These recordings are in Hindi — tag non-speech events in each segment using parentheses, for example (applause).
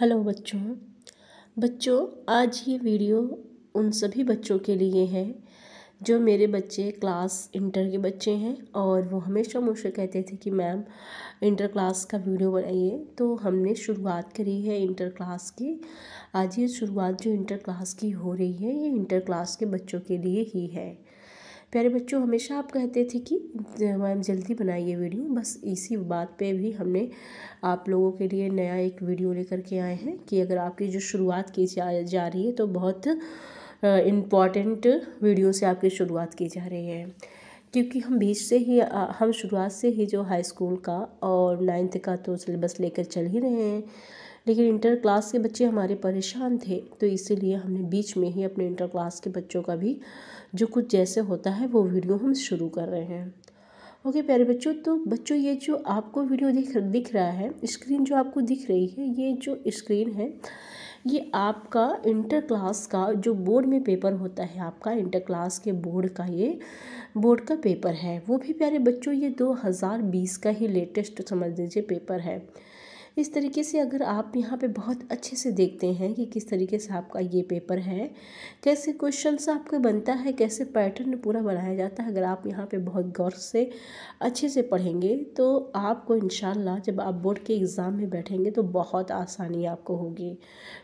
हेलो बच्चों बच्चों आज ये वीडियो उन सभी बच्चों के लिए है जो मेरे बच्चे क्लास इंटर के बच्चे हैं और वो हमेशा मुझसे कहते थे कि मैम इंटर क्लास का वीडियो बनाइए तो हमने शुरुआत करी है इंटर क्लास की आज ये शुरुआत जो इंटर क्लास की हो रही है ये इंटर क्लास के बच्चों के लिए ही है प्यारे बच्चों हमेशा आप कहते थे कि मैम जल्दी बनाइए वीडियो बस इसी बात पे भी हमने आप लोगों के लिए नया एक वीडियो लेकर के आए हैं कि अगर आपकी जो शुरुआत की जा जा रही है तो बहुत इम्पॉर्टेंट वीडियो से आपकी शुरुआत की जा रही है क्योंकि हम बीच से ही हम शुरुआत से ही जो हाई स्कूल का और नाइन्थ का तो सिलेबस लेकर चल ही रहे हैं लेकिन इंटर क्लास के बच्चे हमारे परेशान थे तो इसीलिए हमने बीच में ही अपने इंटर क्लास के बच्चों का भी जो कुछ जैसे होता है वो वीडियो हम शुरू कर रहे हैं ओके प्यारे बच्चों तो बच्चों ये जो आपको वीडियो दिख दिख रहा है स्क्रीन जो आपको दिख रही है ये जो स्क्रीन है ये आपका इंटर क्लास का जो बोर्ड में पेपर होता है आपका इंटर क्लास के बोर्ड का ये बोर्ड का पेपर है वो भी प्यारे बच्चों ये 2020 का ही लेटेस्ट समझ लीजिए पेपर है इस तरीके से अगर आप यहाँ पे बहुत अच्छे से देखते हैं कि किस तरीके से आपका ये पेपर है कैसे क्वेश्चंस आपका बनता है कैसे पैटर्न पूरा बनाया जाता है अगर आप यहाँ पे बहुत गौर से अच्छे से पढ़ेंगे तो आपको इन जब आप बोर्ड के एग्ज़ाम में बैठेंगे तो बहुत आसानी आपको होगी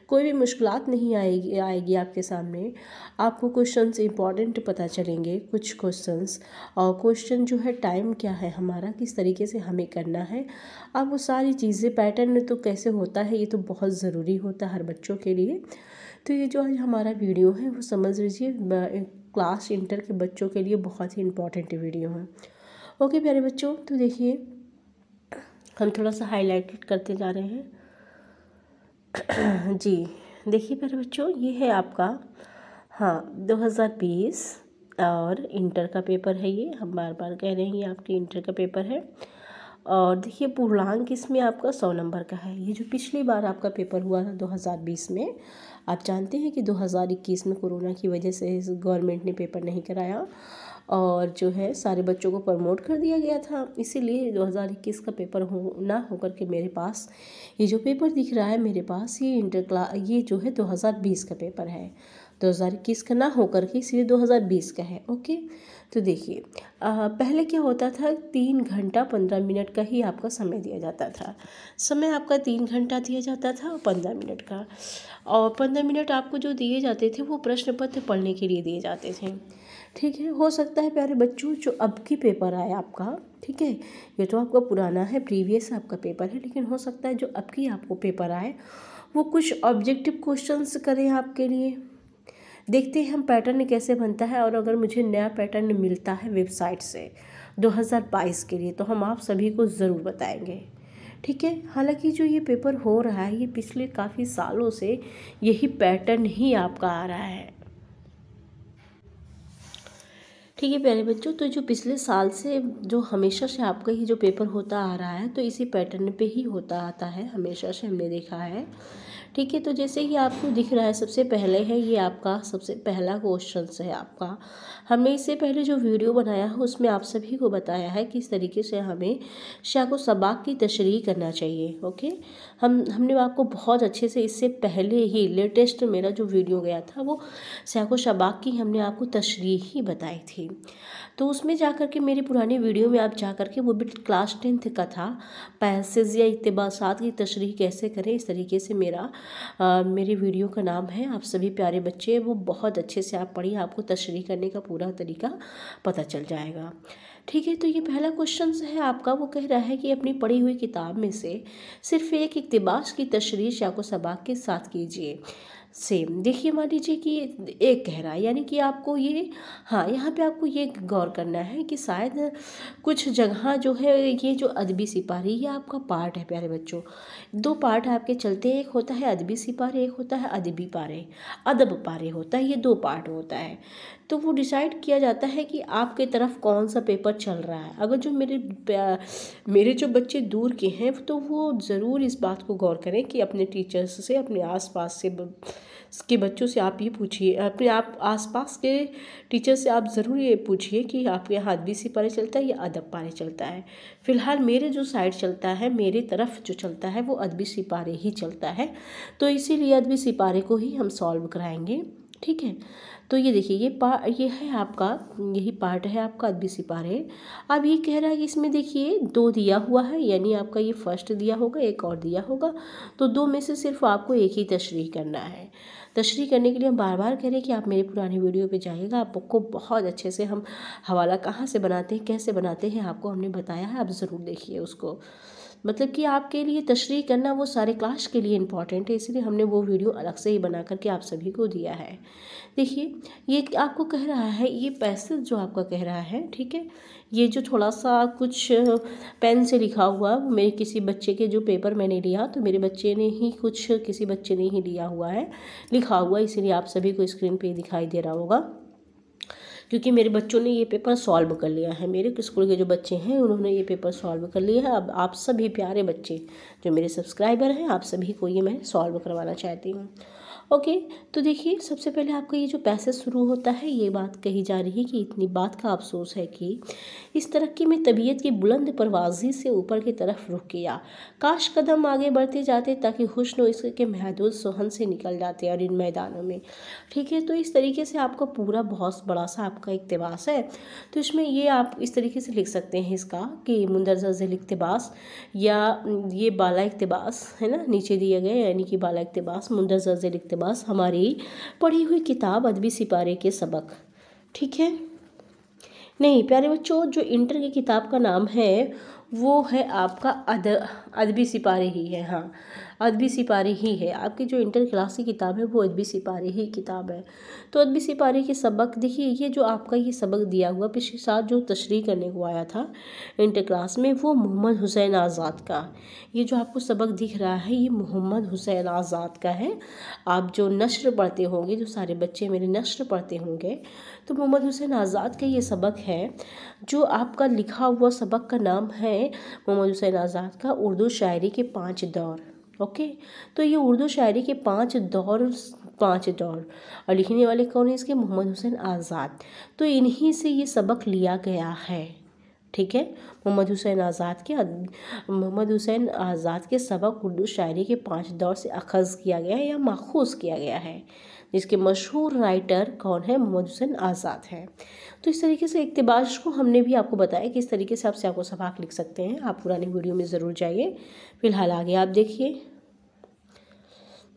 कोई भी मुश्किल नहीं आएगी आएगी आपके सामने आपको क्वेश्चंस इंपॉर्टेंट पता चलेंगे कुछ क्वेश्चंस और क्वेश्चन जो है टाइम क्या है हमारा किस तरीके से हमें करना है अब वो सारी चीज़ें पैटर्न तो कैसे होता है ये तो बहुत ज़रूरी होता है हर बच्चों के लिए तो ये जो आज हमारा वीडियो है वो समझ लीजिए क्लास इंटर के बच्चों के लिए बहुत ही इंपॉर्टेंट वीडियो है ओके प्यारे बच्चों तो देखिए हम थोड़ा सा हाईलाइटेड करते जा रहे हैं (coughs) जी देखिए मेरे बच्चों ये है आपका हाँ 2020 और इंटर का पेपर है ये हम बार बार कह रहे हैं ये आपके इंटर का पेपर है और देखिए पूर्णांक इसमें आपका सौ नंबर का है ये जो पिछली बार आपका पेपर हुआ था 2020 में आप जानते हैं कि 2021 में कोरोना की वजह से गवर्नमेंट ने पेपर नहीं कराया और जो है सारे बच्चों को प्रमोट कर दिया गया था इसीलिए 2021 का पेपर हो ना होकर के मेरे पास ये जो पेपर दिख रहा है मेरे पास ये इंटर क्ला ये जो है 2020 का पेपर है 2021 का ना होकर के इसलिए 2020 का है ओके तो देखिए पहले क्या होता था तीन घंटा पंद्रह मिनट का ही आपका समय दिया जाता था समय आपका तीन घंटा दिया जाता था और पंद्रह मिनट का और पंद्रह मिनट आपको जो दिए जाते थे वो प्रश्न पत्र पढ़ने के लिए दिए जाते थे ठीक है हो सकता है प्यारे बच्चों जो अब की पेपर आए आपका ठीक है ये तो आपका पुराना है प्रीवियस आपका पेपर है लेकिन हो सकता है जो अब की आपको पेपर आए वो कुछ ऑब्जेक्टिव क्वेश्चंस करें आपके लिए देखते हैं हम पैटर्न कैसे बनता है और अगर मुझे नया पैटर्न मिलता है वेबसाइट से 2022 के लिए तो हम आप सभी को ज़रूर बताएंगे ठीक है हालांकि जो ये पेपर हो रहा है ये पिछले काफ़ी सालों से यही पैटर्न ही आपका आ रहा है ठीक है प्यारे बच्चों तो जो पिछले साल से जो हमेशा से आपका ही जो पेपर होता आ रहा है तो इसी पैटर्न पे ही होता आता है हमेशा से हमने देखा है ठीक है तो जैसे ही आपको दिख रहा है सबसे पहले है ये आपका सबसे पहला क्वेश्चन है आपका हमने इससे पहले जो वीडियो बनाया है उसमें आप सभी को बताया है किस तरीके से हमें शाह को सबाक की तशरी करना चाहिए ओके हम हमने आपको बहुत अच्छे से इससे पहले ही लेटेस्ट मेरा जो वीडियो गया था वो को शबाक की हमने आपको तशरी ही बताई थी तो उसमें जा कर के मेरे पुराने वीडियो में आप जा कर के वो भी क्लास टेंथ का था पैसेज या इतबासात की तशरी कैसे करें इस तरीके से मेरा आ, मेरे वीडियो का नाम है आप सभी प्यारे बच्चे वो बहुत अच्छे से आप पढ़िए आपको तशरी करने का पूरा तरीका पता चल जाएगा ठीक है तो ये पहला क्वेश्चन है आपका वो कह रहा है कि अपनी पढ़ी हुई किताब में से सिर्फ एक इकतबाश की तशरी शाको सबाक के साथ कीजिए सेम देखिए मान लीजिए कि एक कह रहा है यानी कि आपको ये हाँ यहाँ पे आपको ये गौर करना है कि शायद कुछ जगह जो है ये जो अदबी सिपाही ये आपका पार्ट है प्यारे बच्चों दो पार्ट आपके चलते एक होता है अदबी सिपाही एक होता है अदबी पारे अदब पारे होता है ये दो पार्ट होता है तो वो डिसाइड किया जाता है कि आपके तरफ कौन सा पेपर चल रहा है अगर जो मेरे मेरे जो बच्चे दूर के हैं तो वो ज़रूर इस बात को गौर करें कि अपने टीचर्स से अपने आसपास से के बच्चों से आप ये पूछिए अपने आप आसपास के टीचर से आप ज़रूर ये पूछिए कि आपके यहाँ अदबी सी पारे चलता है या अदब पारे चलता है फ़िलहाल मेरे जो साइड चलता है मेरे तरफ जो चलता है वो अदबी सिपारे ही चलता है तो इसीलिए अदबी सिपारे को ही हम सॉल्व कराएंगे ठीक है तो ये देखिए ये पा ये है आपका यही पार्ट है आपका अदबी सिपार है अब ये कह रहा है कि इसमें देखिए दो दिया हुआ है यानी आपका ये फर्स्ट दिया होगा एक और दिया होगा तो दो में से सिर्फ आपको एक ही तशरी करना है तशरी करने के लिए हम बार बार कह रहे हैं कि आप मेरे पुराने वीडियो पे जाइएगा आपको बहुत अच्छे से हम हवाला कहाँ से बनाते हैं कैसे बनाते हैं आपको हमने बताया है आप ज़रूर देखिए उसको मतलब कि आपके लिए तशरी करना वो सारे क्लास के लिए इम्पॉर्टेंट है इसलिए हमने वो वीडियो अलग से ही बना करके आप सभी को दिया है देखिए ये आपको कह रहा है ये पैसेज जो आपका कह रहा है ठीक है ये जो थोड़ा सा कुछ पेन से लिखा हुआ मेरे किसी बच्चे के जो पेपर मैंने लिया तो मेरे बच्चे ने ही कुछ किसी बच्चे ने ही लिया हुआ है लिखा हुआ इसीलिए आप सभी को स्क्रीन पर दिखाई दे रहा होगा क्योंकि मेरे बच्चों ने ये पेपर सॉल्व कर लिया है मेरे स्कूल के जो बच्चे हैं उन्होंने ये पेपर सॉल्व कर लिया है अब आप सभी प्यारे बच्चे जो मेरे सब्सक्राइबर हैं आप सभी को ये मैं सॉल्व करवाना चाहती हूँ ओके तो देखिए सबसे पहले आपका ये जो पैसेज शुरू होता है ये बात कही जा रही है कि इतनी बात का अफसोस है कि इस तरक्की में तबीयत की बुलंद परवाजी से ऊपर की तरफ रुख किया काश कदम आगे बढ़ते जाते ताकि हुसन इसके महदूद सोहन से निकल जाते और इन मैदानों में ठीक है तो इस तरीके से आपका पूरा बहुत बड़ा सा आपका इकतबास है तो इसमें ये आप इस तरीके से लिख सकते हैं इसका कि मुंदरजा जैल इकतबास या ये बाला इकतबास है ना नीचे दिया गया यानी कि बाला इकतबास मुंदरजा जैल इकतबास हमारी पढ़ी हुई किताब अदबी सिपारे के सबक ठीक है नहीं प्यारे बच्चों जो इंटर की किताब का नाम है वो है आपका अद अदबी सिपारी ही है हाँ अदबी सिपारी ही है आपकी जो इंटर क्लास की किताब है वो अदबी सिपारी ही किताब है तो अदबी सिपारी के सबक देखिए ये जो आपका ये सबक दिया हुआ पिछले साल जो तशरी करने को आया था इंटर क्लास में वो मोहम्मद हुसैन आज़ाद का ये जो आपको सबक दिख रहा है ये मोहम्मद हुसैन आज़ाद का है आप जो नशर पढ़ते होंगे जो सारे बच्चे मेरे नशर पढ़ते होंगे तो मोहम्मद हुसैन आज़ाद का ये सबक है जो आपका लिखा हुआ सबक का नाम है मोहम्मद हुसैन आज़ाद का उर्दू उर्दू शायरी के पांच दौर ओके तो ये उर्दू शायरी के पांच दौर पांच दौर और लिखने वाले कौन है इसके मोहम्मद हुसैन आज़ाद तो इन्हीं से ये सबक लिया गया है ठीक है मोहम्मद हुसैन आज़ाद के मोहम्मद हुसैन आज़ाद के सबक उर्दू शायरी के पांच दौर से अखज़ किया गया है या माखूज किया गया है जिसके मशहूर राइटर कौन है मोहम्मद हुसैन आज़ाद हैं तो इस तरीके से इकतबाश को हमने भी आपको बताया कि इस तरीके से आप सयाको सबाक लिख सकते हैं आप पुरानी वीडियो में ज़रूर जाइए फ़िलहाल आगे आप देखिए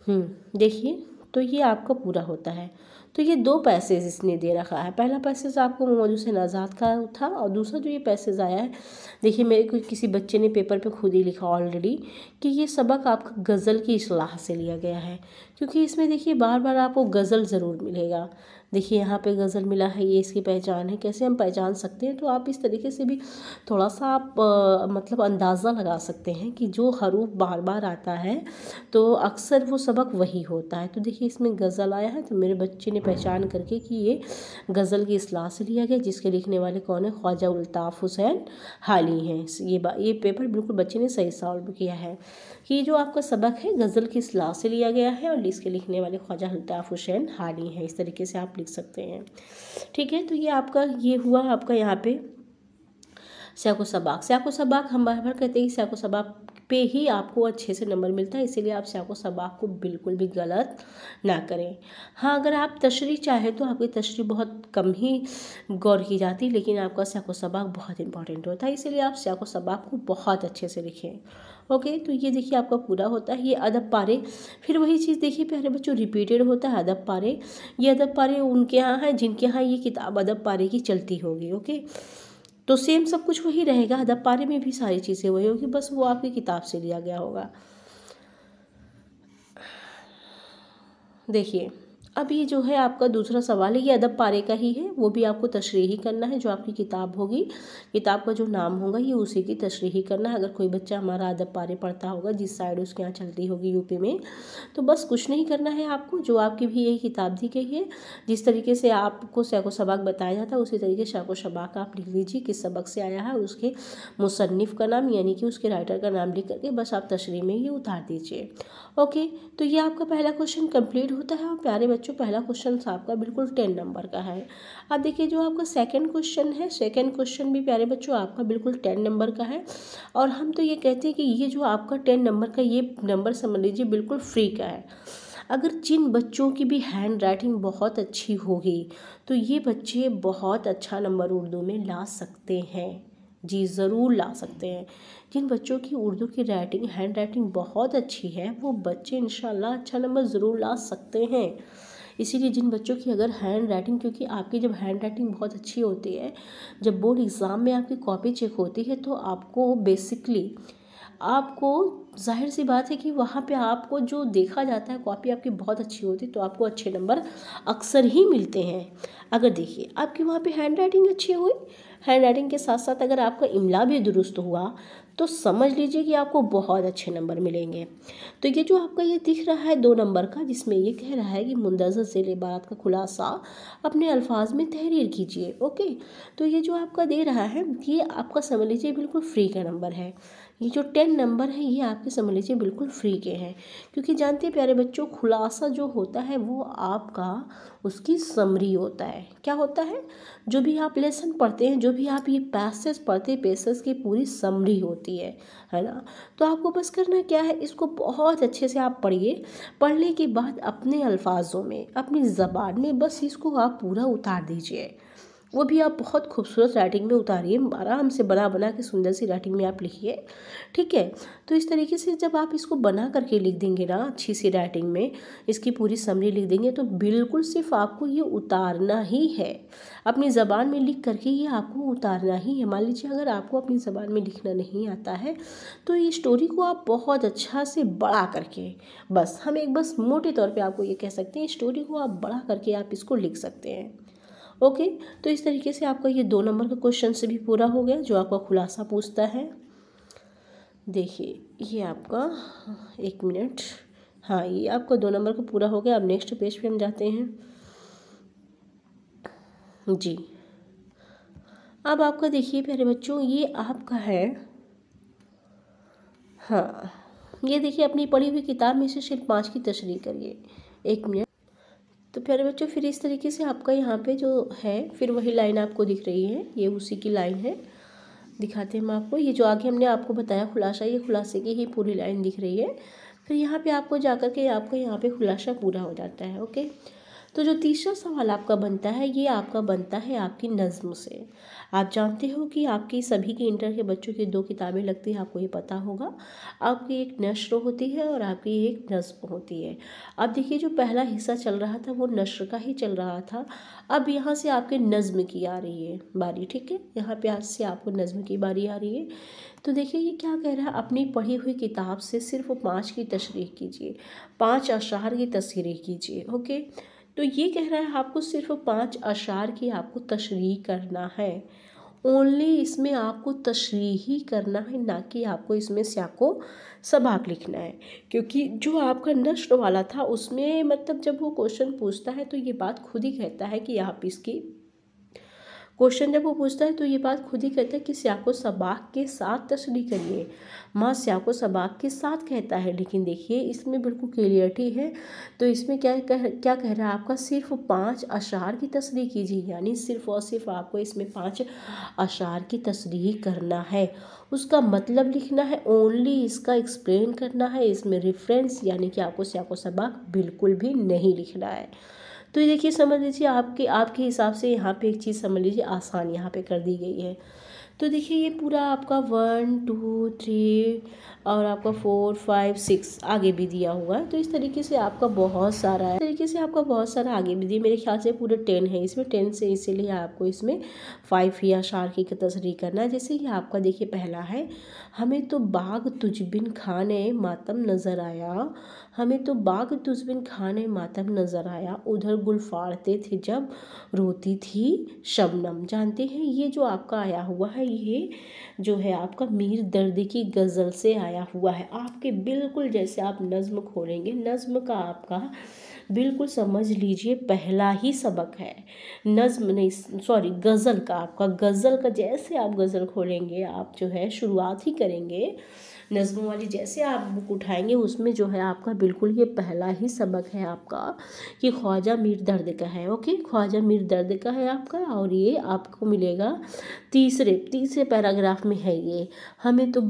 हम्म, देखिए तो ये आपका पूरा होता है तो ये दो पैसेज इसने दे रखा है पहला पैसेज आपको मौजूद से नजात का था और दूसरा जो ये पैसेज आया है देखिए मेरे को किसी बच्चे ने पेपर पे खुद ही लिखा ऑलरेडी कि ये सबक आपका गज़ल की असलाह से लिया गया है क्योंकि इसमें देखिए बार बार आपको गज़ल ज़रूर मिलेगा देखिए यहाँ पे गज़ल मिला है ये इसकी पहचान है कैसे हम पहचान सकते हैं तो आप इस तरीके से भी थोड़ा सा आप आ, मतलब अंदाज़ा लगा सकते हैं कि जो हरूफ बार बार आता है तो अक्सर वो सबक वही होता है तो देखिए इसमें गज़ल आया है तो मेरे बच्चे ने पहचान करके कि ये गज़ल की असलाह से लिया गया जिसके लिखने वाले कौन है ख्वाजा उल्ताफ़ हुसैन हाली हैं ये ये पेपर बिल्कुल बच्चे ने सही सॉल्व किया है ये जो आपका सबक है गज़ल की सलाह से लिया गया है और इसके लिखने वाले ख्वाजा अल्ताफ़ हुसैन हानी हैं इस तरीके से आप लिख सकते हैं ठीक है तो ये आपका ये हुआ आपका यहाँ पे सैको सबाक सैको सबाक हम बार बार कहते हैं कि सैको सबाक पे ही आपको अच्छे से नंबर मिलता है इसीलिए आप शाह सबाक को बिल्कुल भी गलत ना करें हाँ अगर आप तशरी चाहें तो आपकी तशरी बहुत कम ही गौर की जाती है लेकिन आपका शाह सबाक बहुत इंपॉर्टेंट होता है इसीलिए आप शाह सबाक को बहुत अच्छे से लिखें ओके तो ये देखिए आपका पूरा होता है ये अदब पारे फिर वही चीज़ देखिए प्यारे बच्चों रिपीटेड होता है अदब पारे ये अदब पारे उनके यहाँ हैं जिनके यहाँ ये किताब अदब पारे की चलती होगी ओके तो सेम सब कुछ वही रहेगा पारे में भी सारी चीज़ें वही होगी बस वो आपकी किताब से लिया गया होगा देखिए अब ये जो है आपका दूसरा सवाल है ये अदब पारे का ही है वो भी आपको तशरीही करना है जो आपकी किताब होगी किताब का जो नाम होगा ये उसी की तशरीही करना है अगर कोई बच्चा हमारा अदब पारे पढ़ता होगा जिस साइड उसके यहाँ चलती होगी यूपी में तो बस कुछ नहीं करना है आपको जो आपकी भी यही किताब दी गई है जिस तरीके से आपको शैको सबाक बताया जाता है उसी तरीके शैको शबाक आप लिख लीजिए किस सबक से आया है उसके मुसनफ़ का नाम यानी कि उसके राइटर का नाम लिख करके बस आप तशरी में ये उतार दीजिए ओके तो ये आपका पहला क्वेश्चन कंप्लीट होता है और प्यारे बच्चों बच्चों पहला क्वेश्चन आपका बिल्कुल टेन नंबर का है अब देखिए जो आपका सेकंड क्वेश्चन है सेकंड क्वेश्चन भी प्यारे बच्चों आपका बिल्कुल टेन नंबर का है और हम तो ये कहते हैं कि ये जो आपका टेन नंबर का ये नंबर समझ लीजिए बिल्कुल फ्री का है अगर जिन बच्चों की भी हैंड राइटिंग बहुत अच्छी होगी तो ये बच्चे बहुत अच्छा नंबर उर्दू में ला सकते हैं जी ज़रूर ला सकते हैं जिन बच्चों की उर्दू की राइटिंग हैंड राइटिंग बहुत अच्छी है वो बच्चे इन अच्छा नंबर ज़रूर ला सकते हैं इसीलिए जिन बच्चों की अगर हैंड राइटिंग क्योंकि आपकी जब हैंड राइटिंग बहुत अच्छी होती है जब बोर्ड एग्ज़ाम में आपकी कॉपी चेक होती है तो आपको बेसिकली आपको जाहिर सी बात है कि वहाँ पे आपको जो देखा जाता है कॉपी आपकी बहुत अच्छी होती है तो आपको अच्छे नंबर अक्सर ही मिलते हैं अगर देखिए आपकी वहाँ पे हैंड राइटिंग अच्छी हुई हैंड राइटिंग के साथ साथ अगर आपका इमला भी दुरुस्त हुआ तो समझ लीजिए कि आपको बहुत अच्छे नंबर मिलेंगे तो ये जो आपका ये दिख रहा है दो नंबर का जिसमें ये कह रहा है कि मुंदजर से इबारत का खुलासा अपने अल्फाज में तहरीर कीजिए ओके तो ये जो आपका दे रहा है ये आपका समझ लीजिए बिल्कुल फ्री का नंबर है ये जो टेन नंबर है ये आपके समझ लीजिए बिल्कुल फ्री के हैं क्योंकि जानते हैं प्यारे बच्चों खुलासा जो होता है वो आपका उसकी समरी होता है क्या होता है जो भी आप लेसन पढ़ते हैं जो भी आप ये पैसेज पढ़ते पेसेस की पूरी समरी होती है है ना तो आपको बस करना क्या है इसको बहुत अच्छे से आप पढ़िए पढ़ने के बाद अपने अल्फाजों में अपनी ज़बान में बस इसको आप पूरा उतार दीजिए वो भी आप बहुत खूबसूरत राइटिंग में उतारिए आराम से बना बना के सुंदर सी राइटिंग में आप लिखिए ठीक है तो इस तरीके से जब आप इसको बना करके लिख देंगे ना अच्छी सी राइटिंग में इसकी पूरी समरी लिख देंगे तो बिल्कुल सिर्फ आपको ये उतारना ही है अपनी ज़बान में लिख करके ये आपको उतारना ही है मान लीजिए अगर आपको अपनी ज़बान में लिखना नहीं आता है तो ये स्टोरी को आप बहुत अच्छा से बढ़ा करके बस हम एक बस मोटे तौर पर आपको ये कह सकते हैं स्टोरी को आप बढ़ा करके आप इसको लिख सकते हैं ओके तो इस तरीके से आपका ये दो नंबर का क्वेश्चन से भी पूरा हो गया जो आपका खुलासा पूछता है देखिए ये आपका एक मिनट हाँ ये आपका दो नंबर का पूरा हो गया अब नेक्स्ट पेज पे हम जाते हैं जी अब आपका देखिए प्यारे बच्चों ये आपका है हाँ ये देखिए अपनी पढ़ी हुई किताब में से सिर्फ पाँच की तशरी करिए एक मिनट तो प्यारे बच्चों फिर इस तरीके से आपका यहाँ पे जो है फिर वही लाइन आपको दिख रही है ये उसी की लाइन है दिखाते हैं हम आपको ये जो आगे हमने आपको बताया खुलासा ये खुलासे की ही पूरी लाइन दिख रही है फिर यहाँ पे आपको जाकर के आपको यहाँ पे खुलासा पूरा हो जाता है ओके तो जो तीसरा सवाल आपका बनता है ये आपका बनता है आपकी नज़म से आप जानते हो कि आपकी सभी के इंटर के बच्चों की दो किताबें लगती हैं आपको ये पता होगा आपकी एक नश्र होती है और आपकी एक नज्म होती है अब देखिए जो पहला हिस्सा चल रहा था वो नश्र का ही चल रहा था अब यहाँ से आपके नज़म की आ रही है बारी ठीक है यहाँ पे आज से आपको नज़म की बारी आ रही है तो देखिए ये क्या कह रहा है अपनी पढ़ी हुई किताब से सिर्फ पाँच की तशरीह कीजिए पाँच अशार की तस्करी कीजिए ओके तो ये कह रहा है आपको सिर्फ पांच अशार की आपको तशरी करना है ओनली इसमें आपको तशरी ही करना है ना कि आपको इसमें स्याको सबाक लिखना है क्योंकि जो आपका नष्ट वाला था उसमें मतलब जब वो क्वेश्चन पूछता है तो ये बात खुद ही कहता है कि आप इसकी क्वेश्चन जब वो पूछता है तो ये बात खुद ही कहता है कि स्याको सबाक के साथ तशरी करिए माँ स्याको सबाक के साथ कहता है लेकिन देखिए इसमें बिल्कुल क्लियरिटी है तो इसमें क्या कह क्या कह रहा है आपका सिर्फ पाँच अशार की तस्री कीजिए यानी सिर्फ और सिर्फ आपको इसमें पाँच अशार की तस्री करना है उसका मतलब लिखना है ओनली इसका एक्सप्लेन करना है इसमें रेफरेंस यानी कि आपको स्याको सबाक बिल्कुल भी नहीं लिखना है तो ये देखिए समझ लीजिए आपके आपके हिसाब से यहाँ पे एक चीज़ समझ लीजिए आसान यहाँ पे कर दी गई है तो देखिए ये पूरा आपका वन टू थ्री और आपका फोर फाइव सिक्स आगे भी दिया हुआ है तो इस तरीके से आपका बहुत सारा है इस तरीके से आपका बहुत सारा आगे भी दिया मेरे ख्याल से पूरे टेन है इसमें टेन से इसीलिए आपको इसमें फाइव या शार्क की तस्री करना है जैसे ये आपका देखिए पहला है हमें तो बाग तुझबिन खाने मातम नज़र आया हमें तो बाग बिन खाने मातम नज़र आया उधर गुल फाड़ते थे जब रोती थी शबनम जानते हैं ये जो आपका आया हुआ है ये जो है आपका मीर दर्द की गज़ल से आया हुआ है आपके बिल्कुल जैसे आप नज़म खोलेंगे नज़म का आपका बिल्कुल समझ लीजिए पहला ही सबक है नज़म नहीं सॉरी गज़ल का आपका गज़ल का जैसे आप गज़ल खोलेंगे आप जो है शुरुआत ही करेंगे नज़मों वाली जैसे आप बुक उठाएंगे उसमें जो है आपका बिल्कुल ये पहला ही सबक है आपका कि ख्वाजा मीर दर्द का है ओके ख्वाजा मीर दर्द का है आपका और ये आपको मिलेगा तीसरे तीसरे पैराग्राफ में है ये हमें तो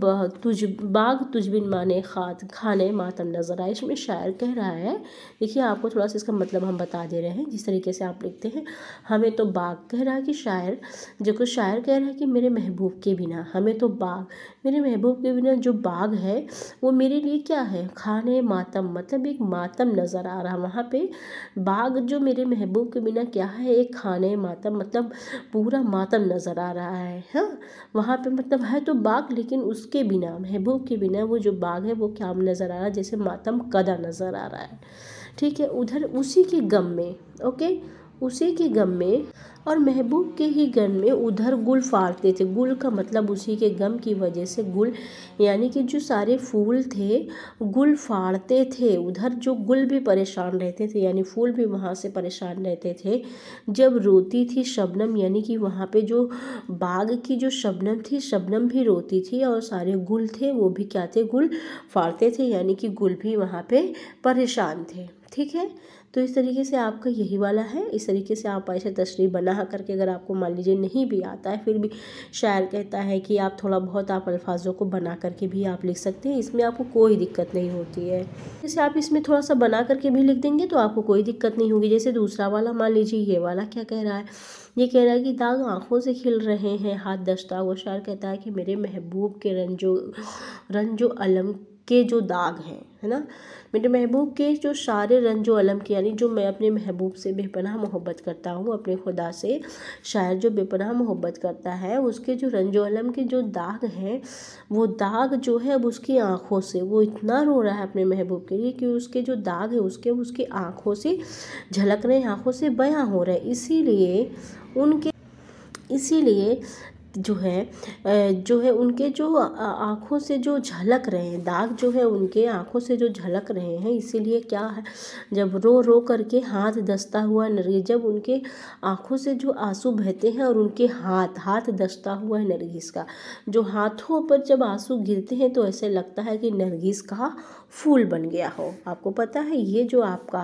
तुझ बाग तुझ बिन माने खात खाने मातम नजर आए इसमें शायर कह रहा है देखिए आपको थोड़ा सा इसका मतलब हम बता दे रहे हैं जिस तरीके से आप लिखते हैं हमें तो बाग कह रहा है कि शायर जो कुछ शायर कह रहा है कि मेरे महबूब के बिना हमें तो बाग मेरे महबूब के बिना जो बाग है वो मेरे लिए क्या है खाने मातम मतलब एक मातम नज़र आ रहा वहाँ पे बाग जो मेरे महबूब के बिना क्या है एक खाने मातम मतलब पूरा मातम नज़र आ रहा है हाँ वहाँ पे मतलब है तो बाग लेकिन उसके बिना महबूब के बिना वो जो बाग है वो क्या नज़र आ रहा है जैसे मातम कदा नज़र आ रहा है ठीक है उधर उसी के गम में ओके उसी के गम में और महबूब के ही गम में उधर गुल फाड़ते थे गुल का मतलब उसी के गम की वजह से गुल यानी कि जो सारे फूल थे गुल फाड़ते थे उधर जो गुल भी परेशान रहते थे यानी फूल भी वहाँ से परेशान रहते थे जब रोती थी शबनम यानी कि वहाँ पे जो बाग की जो शबनम थी शबनम भी रोती थी और सारे गुल थे वो भी क्या थे गुल फाड़ते थे यानी कि गुल भी वहाँ परेशान थे ठीक है तो इस तरीके से आपका यही वाला है इस तरीके से आप ऐसे तशरी बना करके अगर आपको मान लीजिए नहीं भी आता है फिर भी शायर कहता है कि आप थोड़ा बहुत आप अल्फाजों को बना करके भी आप लिख सकते हैं इसमें आपको कोई दिक्कत नहीं होती है जैसे आप इसमें थोड़ा सा बना करके भी लिख देंगे तो आपको कोई दिक्कत नहीं होगी जैसे दूसरा वाला मान लीजिए ये वाला क्या कह रहा है ये कह रहा है कि दाग आँखों से खिल रहे हैं हाथ दस्ता वो शायर कहता है कि मेरे महबूब के रंजो रंजो अलम के जो दाग हैं है ना मेरे महबूब के जो सारे रंजो अलम के यानी जो मैं अपने महबूब से बेपनाह मोहब्बत करता हूँ अपने खुदा से शायर जो बेपनाह मोहब्बत करता है उसके जो रंजो अलम के जो दाग हैं वो दाग जो है अब उसकी आँखों से वो इतना रो रहा है अपने महबूब के लिए कि उसके जो दाग है उसके उसकी आँखों से झलक रहे आँखों से बयाँ हो रहे इसीलिए उनके इसीलिए जो है जो है उनके जो आँखों से जो झलक रहे हैं दाग जो है उनके आँखों से जो झलक रहे हैं इसीलिए क्या है जब रो रो करके हाथ दस्ता हुआ नरगिस जब उनके आँखों से जो आंसू बहते हैं और उनके हाथ हाथ दस्ता हुआ है नरगिस का जो हाथों पर जब आंसू गिरते हैं तो ऐसे लगता है कि नरगिस का फूल बन गया हो आपको पता है ये जो आपका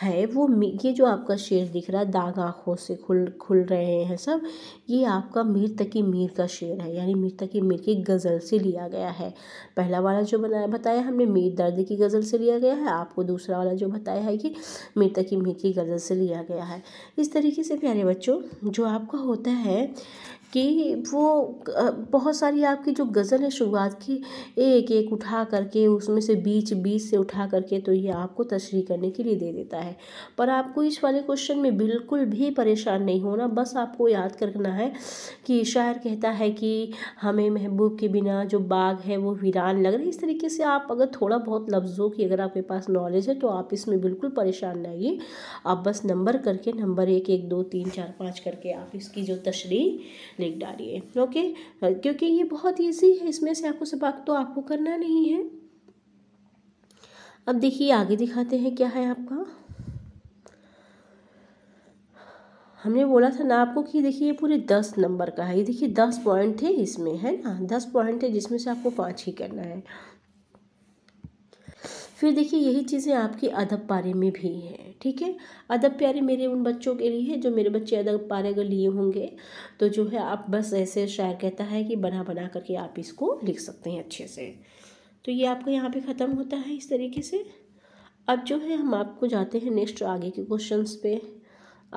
है वो ये जो आपका शेर दिख रहा है दाग आँखों से खुल खुल रहे हैं सब ये आपका मीर तकी मीर का शेर है यानी मीर तकी मीर की गज़ल से लिया गया है पहला वाला जो बनाया बताया हमने मीर दर्द की गज़ल से लिया गया है आपको दूसरा वाला जो बताया है कि मीर तकी मीर की गज़ल से लिया गया है इस तरीके से प्यारे बच्चों जो आपका होता है कि वो बहुत सारी आपकी जो गज़ल है शुरुआत की एक एक उठा करके उसमें से बीच बीच से उठा करके तो ये आपको तशरी करने के लिए दे देता है पर आपको इस वाले क्वेश्चन में बिल्कुल भी परेशान नहीं होना बस आपको याद करना है कि शायर कहता है कि हमें महबूब के बिना जो बाग है वो वीरान लग रहा है इस तरीके से आप अगर थोड़ा बहुत लफ्ज़ों की अगर आपके पास नॉलेज है तो आप इसमें बिल्कुल परेशान न आइए आप बस नंबर करके नंबर एक एक दो तीन चार पाँच करके आप इसकी जो तशरी लिख डालिए ओके क्योंकि ये बहुत ईजी है इसमें से आपको सबक तो आपको करना नहीं है अब देखिए आगे दिखाते हैं क्या है आपका हमने बोला था ना आपको कि देखिए ये पूरे दस नंबर का है ये देखिए दस पॉइंट थे इसमें है ना दस पॉइंट है जिसमें से आपको पाँच ही करना है फिर देखिए यही चीज़ें आपकी अदब पारे में भी हैं ठीक है अदब प्यारे मेरे उन बच्चों के लिए है जो मेरे बच्चे अदब पारे अगर लिए होंगे तो जो है आप बस ऐसे शायर कहता है कि बना बना करके आप इसको लिख सकते हैं अच्छे से तो ये आपको यहाँ पे ख़त्म होता है इस तरीके से अब जो है हम आपको जाते हैं नेक्स्ट आगे के क्वेश्चन पे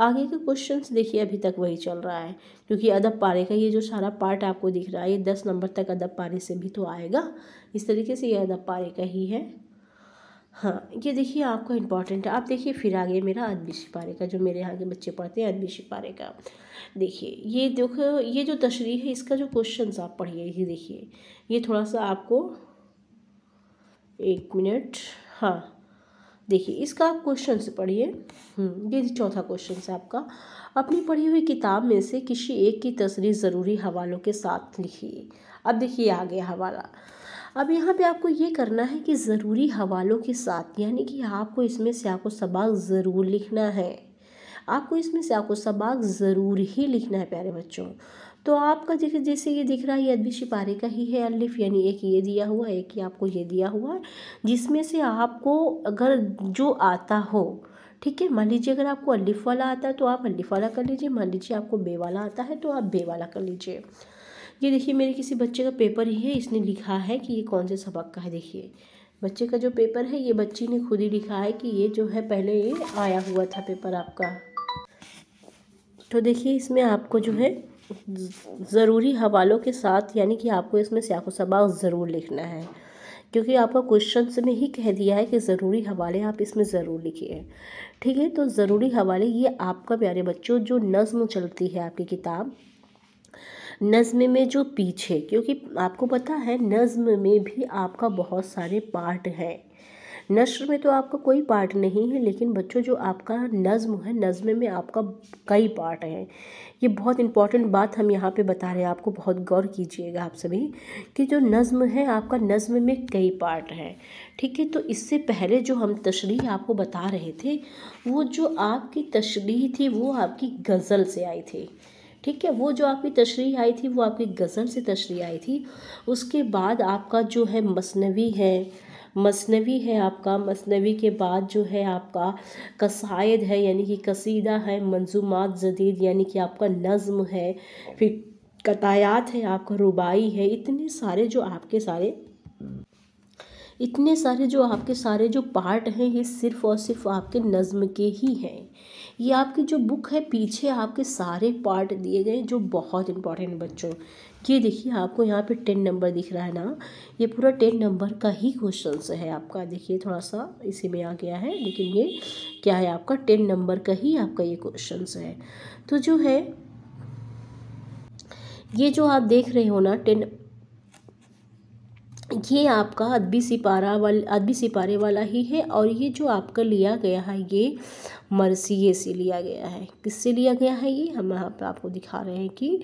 आगे के क्वेश्चन देखिए अभी तक वही चल रहा है क्योंकि अदब पारे का ये जो सारा पार्ट आपको दिख रहा है ये दस नंबर तक अदब पारे से भी तो आएगा इस तरीके से ये अदब पारे का ही है हाँ ये देखिए आपको इम्पॉर्टेंट है आप देखिए फिर आ गया मेरा अदबी सिपारे का जो मेरे यहाँ के बच्चे पढ़ते हैं अदबी सिपारे का देखिए ये देखो ये जो तशरी है इसका जो क्वेश्चन आप पढ़िए ये देखिए ये थोड़ा सा आपको एक मिनट हाँ देखिए इसका आप क्वेश्चन से पढ़िए हम्म, ये चौथा क्वेश्चन है आपका अपनी पढ़ी हुई किताब में से किसी एक की तस्वीर ज़रूरी हवालों के साथ लिखिए अब देखिए आ गया हवाला अब यहाँ पे आपको ये करना है कि ज़रूरी हवालों के साथ यानी कि आपको इसमें से आपको सबाक ज़रूर लिखना है आपको इसमें से आपको सबाक ज़रूर ही लिखना है प्यारे बच्चों तो आपका जैसे जैसे ये दिख रहा है ये अदबी शिपारे का ही है अलिफ यानी एक ये दिया हुआ एक ये आपको ये दिया हुआ है जिसमें से आपको अगर जो आता हो ठीक है मान लीजिए अगर आपको अलिफ वाला आता है तो आप अलिफ वाला कर लीजिए मान लीजिए आपको बे वाला आता है तो आप बे वाला कर लीजिए ये देखिए मेरे किसी बच्चे का पेपर ही है इसने लिखा है कि ये कौन से सबक का है देखिए बच्चे का जो पेपर है ये बच्ची ने खुद ही लिखा है कि ये जो है पहले ये आया हुआ था पेपर आपका तो देखिए इसमें आपको जो है ज़रूरी हवालों के साथ यानी कि आपको इसमें स्याको सबाक ज़रूर लिखना है क्योंकि आपका क्वेश्चन में ही कह दिया है कि ज़रूरी हवाले आप इसमें ज़रूर लिखिए ठीक है तो ज़रूरी हवाले ये आपका प्यारे बच्चों जो नज़म चलती है आपकी किताब नज़्म में जो पीछे क्योंकि आपको पता है नज़्म में भी आपका बहुत सारे पार्ट हैं नश्र में तो आपका कोई पार्ट नहीं है लेकिन बच्चों जो आपका नज़म है नज़म में आपका कई पार्ट हैं ये बहुत इंपॉर्टेंट बात हम यहाँ पे बता रहे हैं आपको बहुत गौर कीजिएगा आप सभी कि जो नज़म है आपका नज़म में कई पार्ट हैं ठीक है तो इससे पहले जो हम तशरी आपको बता रहे थे वो जो आपकी तशरी थी वो आपकी गज़ल से आई थी ठीक है वो जो आपकी तशरी आई थी वो आपकी गज़ल से तशरी आई थी उसके बाद आपका जो है मसनवी है मसनवी है आपका मसनवी के बाद जो है आपका कसायद है यानी कि कसीदा है मंजूमात जदीद यानी कि आपका नज़म है फिर कतायात है आपका रुबाई है इतने सारे जो आपके सारे इतने सारे जो आपके सारे जो पार्ट हैं ये सिर्फ़ और सिर्फ आपके नज़म के ही हैं ये आपकी जो बुक है पीछे आपके सारे पार्ट दिए गए जो बहुत इंपॉर्टेंट बच्चों ये देखिए आपको यहाँ पे टेन नंबर दिख रहा है ना ये पूरा टेन नंबर का ही क्वेश्चन है आपका देखिए थोड़ा सा इसी में आ गया है लेकिन ये क्या है आपका टेन नंबर का ही आपका ये क्वेश्चन है तो जो है ये जो आप देख रहे हो ना टेन ये आपका अदबी सिपारा वाल अदबी सिपारे वाला ही है और ये जो आपका लिया गया है ये मरसिए से लिया गया है किससे लिया गया है ये हम यहाँ पर आपको दिखा रहे हैं कि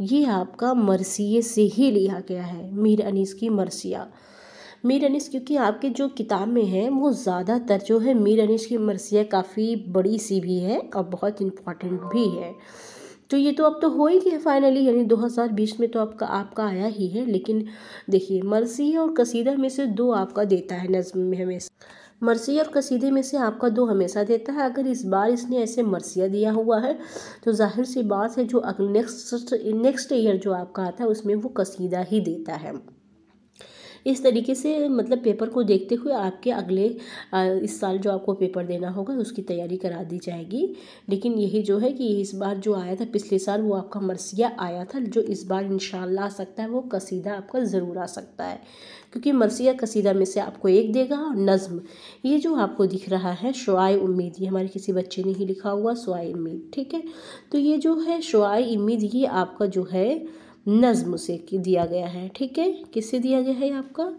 ये आपका मरसिए से ही लिया गया है मीर अनीस की मरसिया मीर अनीस क्योंकि आपके जो किताब में है वो ज़्यादातर जो है मीर अनीस की मरसिया काफ़ी बड़ी सी भी है और बहुत इम्पॉर्टेंट भी है तो ये तो अब तो हो ही गया फाइनली यानी 2020 में तो आपका आपका आया ही है लेकिन देखिए मरसी और कसीदा में से दो आपका देता है नज़म में हमेशा मरसिया और कसीदे में से आपका दो हमेशा देता है अगर इस बार इसने ऐसे मरसिया दिया हुआ है तो जाहिर सी बात है जो नेक्स्ट नेक्स्ट ईयर जो आपका आता है उसमें वो कसीदा ही देता है इस तरीके से मतलब पेपर को देखते हुए आपके अगले इस साल जो आपको पेपर देना होगा उसकी तैयारी करा दी जाएगी लेकिन यही जो है कि इस बार जो आया था पिछले साल वो आपका मरसिया आया था जो इस बार इन आ सकता है वो कसीदा आपका ज़रूर आ सकता है क्योंकि मरसिया कसीदा में से आपको एक देगा और नज़म ये जो आपको दिख रहा है शुआ उम्मीद ये हमारे किसी बच्चे ने ही लिखा हुआ शुआ उम्मीद ठीक है तो ये जो है शुआ उम्मीद ये आपका जो है नज़म से दिया गया है ठीक है किससे दिया गया है आपका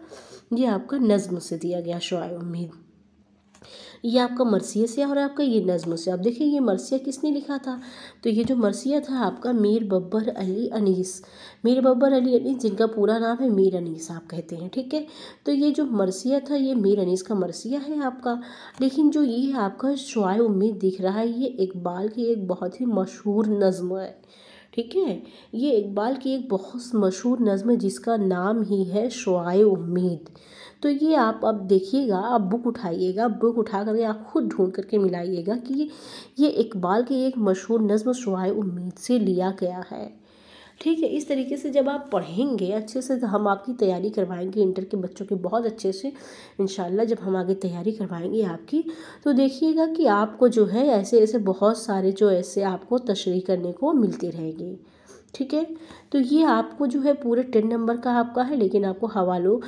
ये आपका नज़म से दिया गया शुआ उम्मीद ये आपका मरसिया से और आपका ये नज़मों से आप देखिए ये मरसिया किसने लिखा था तो ये जो मरसिया था आपका मीर बब्बर अली अनीस मीर बब्बर अली अनीस जिनका पूरा नाम है मीर अनीस आप कहते हैं ठीक है तो ये जो मरसिया था ये मीर अनीस का मरसिया है आपका लेकिन जो ये आपका शुआ उम्मीद दिख रहा है ये इकबाल की एक बहुत ही मशहूर नज़म है ठीक है ये इकबाल की एक बहुत मशहूर नज़म है जिसका नाम ही है शुआ उम्मीद तो ये आप अब देखिएगा आप बुक उठाइएगा बुक उठा करके आप खुद ढूंढ करके मिलाइएगा कि ये इकबाल की एक मशहूर नज़म शुआ उम्मीद से लिया गया है ठीक है इस तरीके से जब आप पढ़ेंगे अच्छे से तो हम आपकी तैयारी करवाएंगे इंटर के बच्चों के बहुत अच्छे से इन जब हम आगे तैयारी करवाएंगे आपकी तो देखिएगा कि आपको जो है ऐसे ऐसे बहुत सारे जो ऐसे आपको तशरी करने को मिलती रहेगी ठीक है तो ये आपको जो है पूरे टेन नंबर का आपका है लेकिन आपको हवालों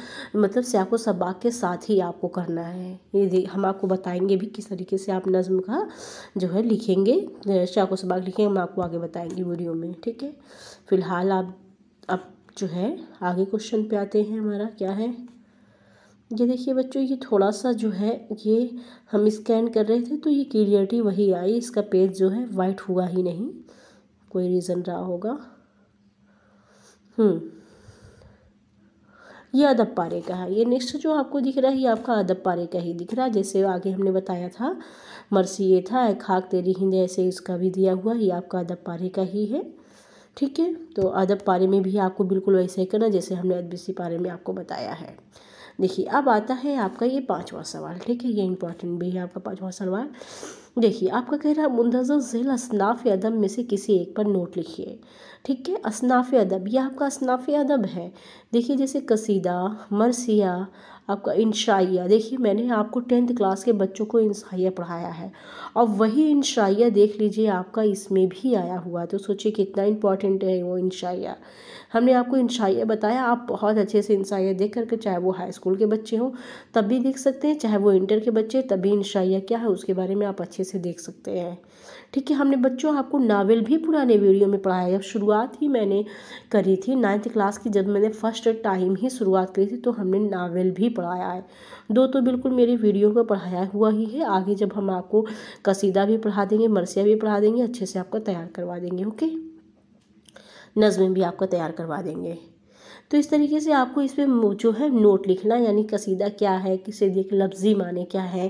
मतलब से सबाक के साथ ही आपको करना है ये हम आपको बताएंगे भी किस तरीके से आप नज़म का जो है लिखेंगे शाको सबाक लिखेंगे हम आपको आगे बताएंगे वीडियो में ठीक है फ़िलहाल आप अब जो है आगे क्वेश्चन पे आते हैं हमारा क्या है ये देखिए बच्चों ये थोड़ा सा जो है ये हम स्कैन कर रहे थे तो ये क्लियरिटी वही आई इसका पेज जो है वाइट हुआ ही नहीं कोई रीज़न रहा होगा हम्म। ये अदब पारे का है ये नेक्स्ट जो आपको दिख रहा है ये आपका अदब पारे का ही दिख रहा है जैसे आगे हमने बताया था मरसी ये था खाक तेरी हिंद ऐसे इसका भी दिया हुआ ये आपका अदब पारे का ही है ठीक है तो अदब पारे में भी आपको बिल्कुल वैसे ही करना जैसे हमने अदबीसी पारे में आपको बताया है देखिए अब आता है आपका ये पाँचवा सवाल ठीक है ये इंपॉर्टेंट भी है आपका पाँचवा सवाल देखिए आपका कह रहा है मुंतजर झेल असनाफ अदब में से किसी एक पर नोट लिखिए ठीक है असनाफ़ अदब ये आपका असनाफ़ अदब है देखिए जैसे कसीदा मरसिया आपका इंशाइया देखिए मैंने आपको टेंथ क्लास के बच्चों को इंशाइया पढ़ाया है और वही इंशाइया देख लीजिए आपका इसमें भी आया हुआ तो सोचिए कितना इंपॉर्टेंट है वो इंशाइया हमने आपको इंशाइया बताया आप बहुत अच्छे से इंशाइया देख करके चाहे वो हाई स्कूल के बच्चे हों तब भी देख सकते हैं चाहे वो इंटर के बच्चे तभी इंशाइया क्या है उसके बारे में आप अच्छे से देख सकते हैं ठीक है हमने बच्चों आपको नावल भी पुराने वीडियो में पढ़ाया जब शुरुआत ही मैंने करी थी नाइन्थ क्लास की जब मैंने फ़र्स्ट टाइम ही शुरुआत करी थी तो हमने नावल भी पढ़ाया है दो तो बिल्कुल मेरी वीडियो का पढ़ाया हुआ ही है आगे जब हम आपको कसीदा भी पढ़ा देंगे मरसिया भी पढ़ा देंगे अच्छे से आपका तैयार करवा देंगे ओके नज़में भी आपका तैयार करवा देंगे तो इस तरीके से आपको इस पर जो है नोट लिखना यानी कसीदा क्या है किसे देख लफ्ज़ी माने क्या है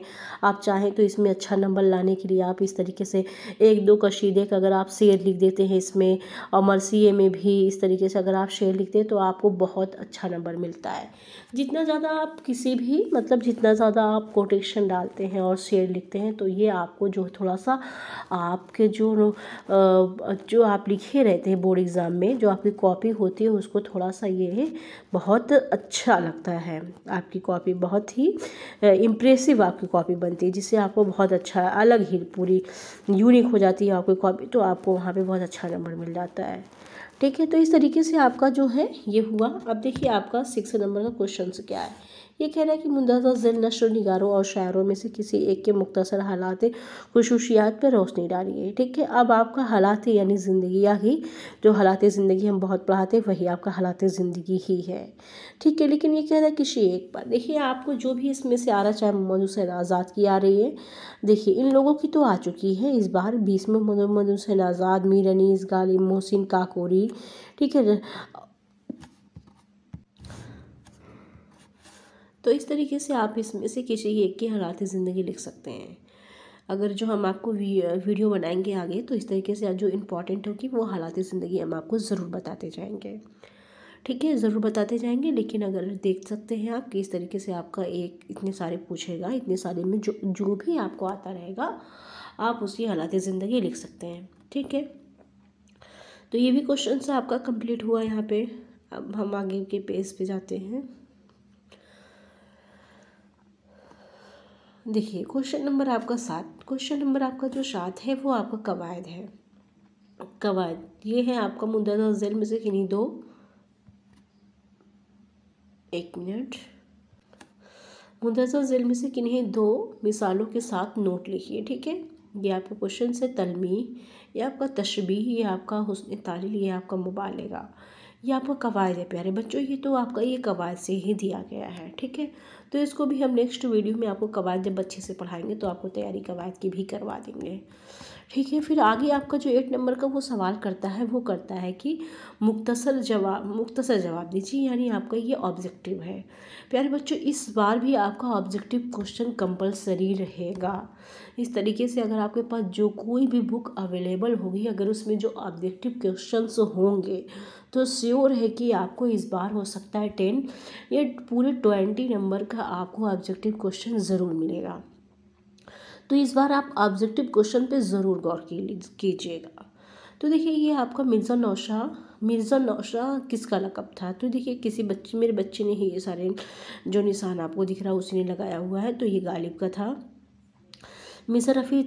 आप चाहें तो इसमें अच्छा नंबर लाने के लिए आप इस तरीके से एक दो कशीदे का अगर आप शेर लिख देते हैं इसमें और मरसिए में भी इस तरीके से अगर आप शेर लिखते हैं तो आपको बहुत अच्छा नंबर मिलता है जितना ज़्यादा आप किसी भी मतलब जितना ज़्यादा आप कोटेशन डालते हैं और शेयर लिखते हैं तो ये आपको जो थोड़ा सा आपके जो जो आप लिखे रहते हैं बोर्ड एग्ज़ाम में जो आपकी कॉपी होती है उसको थोड़ा सा ये बहुत अच्छा लगता है आपकी कॉपी बहुत ही इम्प्रेसिव आपकी कॉपी बनती है जिससे आपको बहुत अच्छा अलग ही पूरी यूनिक हो जाती है आपकी कॉपी तो आपको वहाँ पर बहुत अच्छा नंबर मिल जाता है ठीक है तो इस तरीके से आपका जो है ये हुआ अब देखिए आपका सिक्स नंबर का क्वेश्चन क्या है ये रहा है कि मुंदा जिल नशर निगारों और शायरों में से किसी एक के मुख्तर हालात खुशूशियात पर रोशनी डालिए ठीक है अब आपका हालात यानी ज़िंदगी या ही जो हालात ज़िंदगी हम बहुत पढ़ाते वही आपका हालात ज़िंदगी ही है ठीक है लेकिन ये कह रहा है किसी एक पर देखिए आपको जो भी इसमें से आ रहा चाहे मधुसैन आज़ाद की आ रही है देखिए इन लोगों की तो आ चुकी है इस बार बीस में हुसैन आज़ाद मीर अनीस गालिब मोहसिन काकोरी ठीक है तो इस तरीके से आप इसमें से किसी एक की हालात ज़िंदगी लिख सकते हैं अगर जो हम आपको वीडियो बनाएंगे आगे तो इस तरीके से जो इम्पॉर्टेंट होगी वो हालात ज़िंदगी हम आपको ज़रूर बताते जाएंगे ठीक है ज़रूर बताते जाएंगे लेकिन अगर देख सकते हैं आप कि इस तरीके से आपका एक इतने सारे पूछेगा इतने सारे में जो जो भी आपको आता रहेगा आप उसी हालात ज़िंदगी लिख सकते हैं ठीक है तो ये भी क्वेश्चन आपका कंप्लीट हुआ यहाँ पे अब हम आगे के पेज पे जाते हैं देखिए क्वेश्चन नंबर आपका सात क्वेश्चन नंबर आपका जो सात है वो आपका कवायद है कवायद ये है आपका मुद्दा और जेल में से किन्हीं दो एक मिनट मुदरसा जेल में से किन्हीं दो मिसालों के साथ नोट लिखिए ठीक है ये आपका क्वेश्चन से तलमी ये आपका तशबी ये आपका हुसन तालील ये आपका मुबालेगा ये आपका कवायद है प्यारे बच्चों ये तो आपका ये कवायद से ही दिया गया है ठीक है तो इसको भी हम नेक्स्ट वीडियो में आपको कवायद जब अच्छे से पढ़ाएंगे तो आपको तैयारी कवायद की भी करवा देंगे ठीक है फिर आगे आपका जो एट नंबर का वो सवाल करता है वो करता है कि मुख्तसर जवाब मुख्तसर जवाब दीजिए यानी आपका ये ऑब्जेक्टिव है प्यारे बच्चों इस बार भी आपका ऑब्जेक्टिव क्वेश्चन कंपलसरी रहेगा इस तरीके से अगर आपके पास जो कोई भी बुक अवेलेबल होगी अगर उसमें जो ऑब्जेक्टिव क्वेश्चन होंगे तो श्योर है कि आपको इस बार हो सकता है टेन या पूरे ट्वेंटी नंबर का आपको ऑब्जेक्टिव क्वेश्चन ज़रूर मिलेगा तो इस बार आप ऑब्जेक्टिव क्वेश्चन पे ज़रूर गौर कीजिएगा तो देखिए ये आपका मिर्ज़ा नौशा मिर्ज़ा नौशा किसका लकब था तो देखिए किसी बच्चे मेरे बच्चे ने ही ये सारे जो निशान आपको दिख रहा है उसी ने लगाया हुआ है तो ये गालिब का था मिर्ज़ा रफ़ी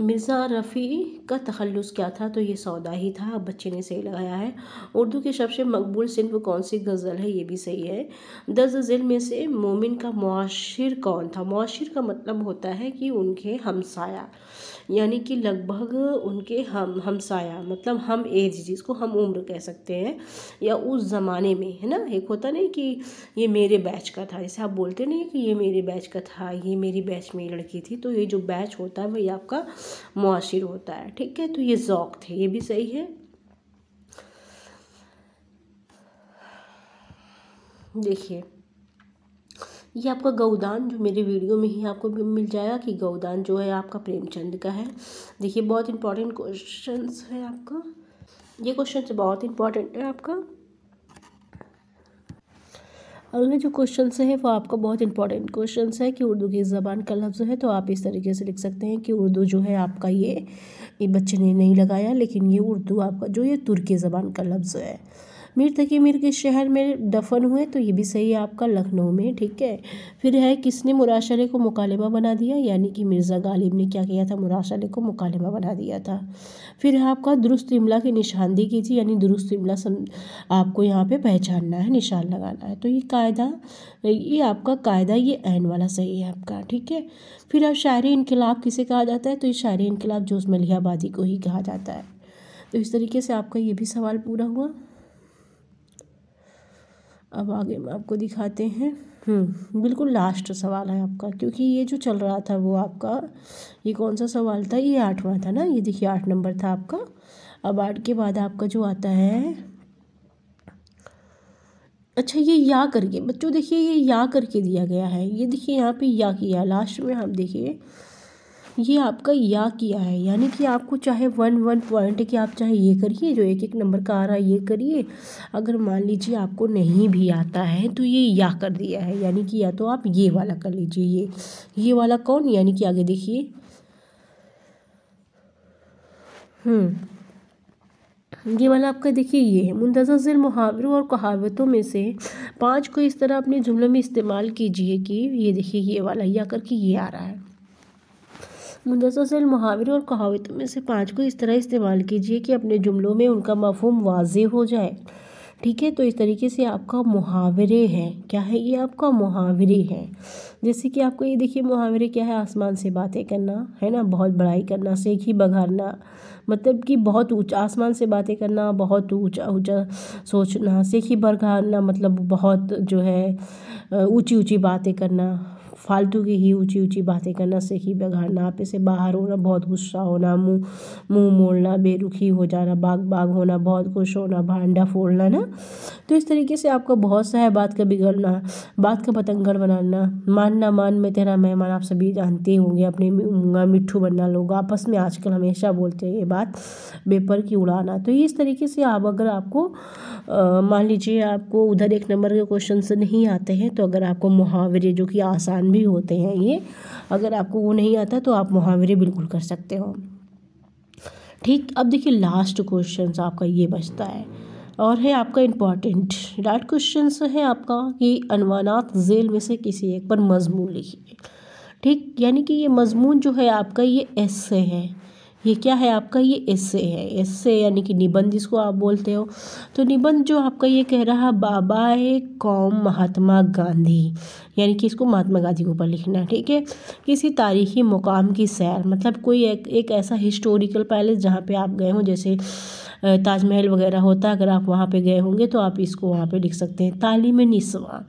मिर्ज़ा रफ़ी का तखलस क्या था तो ये सौदा ही था अब बच्चे ने सही लगाया है उर्दू के सबसे मकबूल सिंफ कौन सी गज़ल है ये भी सही है दस ज़िल में से मोमिन का मुआशिर कौन था मुआशिर का मतलब होता है कि उनके हमसाया यानी कि लगभग उनके हम हमसाया मतलब हम एज जिसको हम उम्र कह सकते हैं या उस ज़माने में है ना एक होता नहीं कि ये मेरे बैच का था जैसे आप बोलते नहीं कि ये मेरे बैच का था ये मेरी बैच में लड़की थी तो ये जो बैच होता है वही आपका मुआशिर होता है ठीक है तो ये ज़ौक थे ये भी सही है देखिए ये आपका गौदान जो मेरे वीडियो में ही आपको मिल जाएगा कि गौदान जो है आपका प्रेमचंद का है देखिए बहुत इंपॉर्टेंट क्वेश्चन है आपका ये क्वेश्चन बहुत इंपॉर्टेंट है आपका अगले जो क्वेश्चन है वो आपका बहुत इंपॉर्टेंट क्वेश्चन है कि उर्दू की ज़बान का लफ्ज़ है तो आप इस तरीके से लिख सकते हैं कि उर्दू जो है आपका ये, ये बच्चे ने नहीं लगाया लेकिन ये उर्दू आपका जो ये तुर्की ज़बान का लफ्ज़ है मीर तकी मीर किस शहर में दफन हुए तो ये भी सही है आपका लखनऊ में ठीक है फिर है किसने मुराशरे को मुकालमा बना दिया यानी कि मिर्ज़ा गालिब ने क्या किया था मुराशरे को मुकालमा बना दिया था फिर है आपका दुरुस्त इमला की निशानदी कीजिए यानी दुरुस्त इमला सम आपको यहाँ पर पहचानना है निशान लगाना है तो ये कायदा ये आपका कायदा ये एन वाला सही है आपका ठीक है फिर अब शायरी इनकलाब किसे कहा जाता है तो ये शायरी इनकलाब जोश मलियाबादी को ही कहा जाता है तो इस तरीके से आपका ये भी सवाल पूरा हुआ अब आगे में आपको दिखाते हैं हम्म। बिल्कुल लास्ट सवाल है आपका क्योंकि ये जो चल रहा था वो आपका ये कौन सा सवाल था ये आठवां था ना ये देखिए आठ नंबर था आपका अब आठ के बाद आपका जो आता है अच्छा ये या करके बच्चों देखिए ये या करके दिया गया है ये देखिए यहाँ पे या किया लास्ट में आप देखिए ये आपका या किया है यानी कि आपको चाहे वन वन पॉइंट कि आप चाहे ये करिए जो एक एक नंबर का आ रहा है ये करिए अगर मान लीजिए आपको नहीं भी आता है तो ये या कर दिया है यानी कि या तो आप ये वाला कर लीजिए ये ये वाला कौन यानी कि आगे देखिए हम्म, ये वाला आपका देखिए ये है मुंतज़ा जिल मुहावरों और कहावतों में से पांच को इस तरह अपने जुमलों में इस्तेमाल कीजिए कि ये देखिए ये वाला या करके ये आ रहा है मुदससिल मुहावरे और कहावतों में से पाँच को इस तरह इस्तेमाल कीजिए कि अपने जुमलों में उनका मफहम वाज हो जाए ठीक है तो इस तरीके से आपका मुहावरे हैं क्या है ये आपका मुहावरे हैं जैसे कि आपको ये देखिए मुहावरे क्या है आसमान से बातें करना है ना बहुत बड़ाई करना सेक ही बघारना मतलब कि बहुत ऊंचा आसमान से बातें करना बहुत ऊंचा ऊंचा सोचना सेक ही बघारना मतलब बहुत जो है ऊंची ऊंची बातें करना फालतू की ही ऊँची ऊँची बातें करना सीखी बिगाड़ना आपे से बाहर होना बहुत गुस्सा होना मुँह मुँह मोड़ना बेरुखी हो जाना बाग बाग होना बहुत खुश होना भांडा फोड़ना ना तो इस तरीके से आपका बहुत सा है बात का बिगड़ना बात का पतंगड़ बनाना मानना मान में तेरा मेहमान आप सभी जानते ही होंगे अपने मूँगा मिट्ठू बनना लोग आपस में आजकल हमेशा बोलते हैं ये बात पेपर की उड़ाना तो इस तरीके से आप अगर आपको मान लीजिए आपको उधर एक नंबर के क्वेश्चन नहीं आते हैं तो अगर आपको मुहावरे जो कि आसान भी होते हैं ये अगर आपको वो नहीं आता तो आप मुहावरे बिल्कुल कर सकते हो ठीक अब देखिए लास्ट क्वेश्चन आपका ये बचता है और है आपका इम्पॉर्टेंट डाट क्वेश्चन है आपका कि अनवानात जेल में से किसी एक पर मजमून लिखिए ठीक यानी कि ये मजमून जो है आपका ये ऐसे है ये क्या है आपका ये एस्से है एस्से यानी कि निबंध जिसको आप बोलते हो तो निबंध जो आपका ये कह रहा है बाबा है कौम महात्मा गांधी यानी कि इसको महात्मा गांधी के ऊपर लिखना है ठीक है किसी तारीखी मुकाम की सैर मतलब कोई एक, एक ऐसा हिस्टोरिकल पैलेस जहाँ पे आप गए हों जैसे ताजमहल वगैरह होता है अगर आप वहाँ पे गए होंगे तो आप इसको वहाँ पे लिख सकते हैं तालीम निस्वा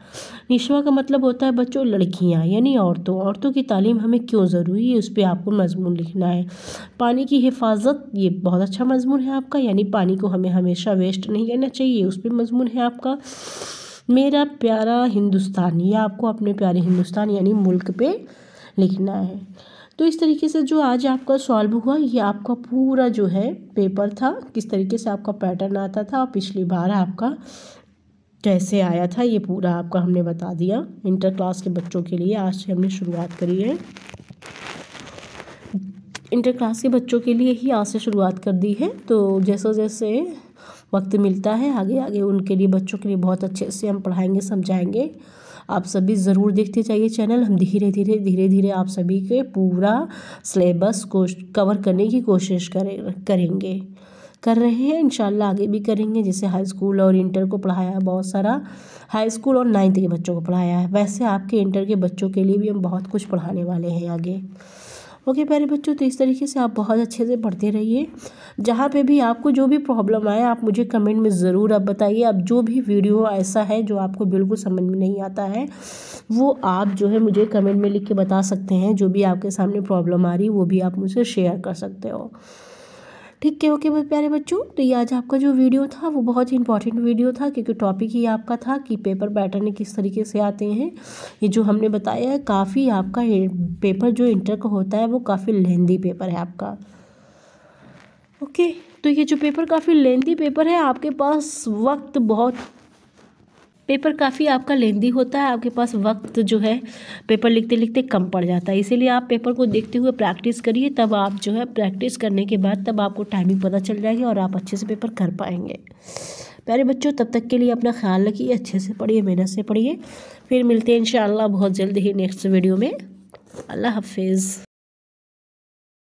निस्वा का मतलब होता है बच्चों लड़कियाँ यानी औरतों औरतों की तालीम हमें क्यों ज़रूरी है उस पर आपको मजमून लिखना है पानी की हिफाजत ये बहुत अच्छा मजमून है आपका यानी पानी को हमें हमेशा वेस्ट नहीं करना चाहिए उस पर मजमून है आपका मेरा प्यारा हिंदुस्तान ये आपको अपने प्यारे हिंदुस्तान यानी मुल्क पे लिखना है तो इस तरीके से जो आज आपका सॉल्व हुआ ये आपका पूरा जो है पेपर था किस तरीके से आपका पैटर्न आता था और पिछली बार आपका कैसे आया था ये पूरा आपका हमने बता दिया इंटर क्लास के बच्चों के लिए आज से हमने शुरुआत करी है इंटर क्लास के बच्चों के लिए ही आज से शुरुआत कर दी है तो जैसे जैसे वक्त मिलता है आगे आगे उनके लिए बच्चों के लिए बहुत अच्छे से हम पढ़ाएंगे समझाएंगे आप सभी ज़रूर देखते जाइए चैनल हम धीरे धीरे धीरे धीरे आप सभी के पूरा सिलेबस को कवर करने की कोशिश करें करेंगे कर रहे हैं इंशाल्लाह आगे भी करेंगे जैसे हाई स्कूल और इंटर को पढ़ाया है बहुत सारा हाई स्कूल और नाइन्थ के बच्चों को पढ़ाया है वैसे आपके इंटर के बच्चों के लिए भी हम बहुत कुछ पढ़ाने वाले हैं आगे ओके प्यारे बच्चों तो इस तरीके से आप बहुत अच्छे से पढ़ते रहिए जहाँ पे भी आपको जो भी प्रॉब्लम आए आप मुझे कमेंट में ज़रूर आप बताइए आप जो भी वीडियो ऐसा है जो आपको बिल्कुल समझ में नहीं आता है वो आप जो है मुझे कमेंट में लिख के बता सकते हैं जो भी आपके सामने प्रॉब्लम आ रही वो भी आप मुझसे शेयर कर सकते हो ठीक है ओके मेरे प्यारे बच्चों तो ये आज आपका जो वीडियो था वो बहुत ही इंपॉर्टेंट वीडियो था क्योंकि टॉपिक ही आपका था कि पेपर पैटर्न किस तरीके से आते हैं ये जो हमने बताया है काफ़ी आपका पेपर जो इंटर का होता है वो काफ़ी लेंदी पेपर है आपका ओके तो ये जो पेपर काफ़ी लेंदी पेपर है आपके पास वक्त बहुत पेपर काफ़ी आपका लेंदी होता है आपके पास वक्त जो है पेपर लिखते लिखते कम पड़ जाता है इसीलिए आप पेपर को देखते हुए प्रैक्टिस करिए तब आप जो है प्रैक्टिस करने के बाद तब आपको टाइमिंग पता चल जाएगी और आप अच्छे से पेपर कर पाएंगे प्यारे बच्चों तब तक के लिए अपना ख्याल रखिए अच्छे से पढ़िए मेहनत से पढ़िए फिर मिलते हैं इन बहुत जल्द ही नेक्स्ट वीडियो में अल्लाह हाफिज़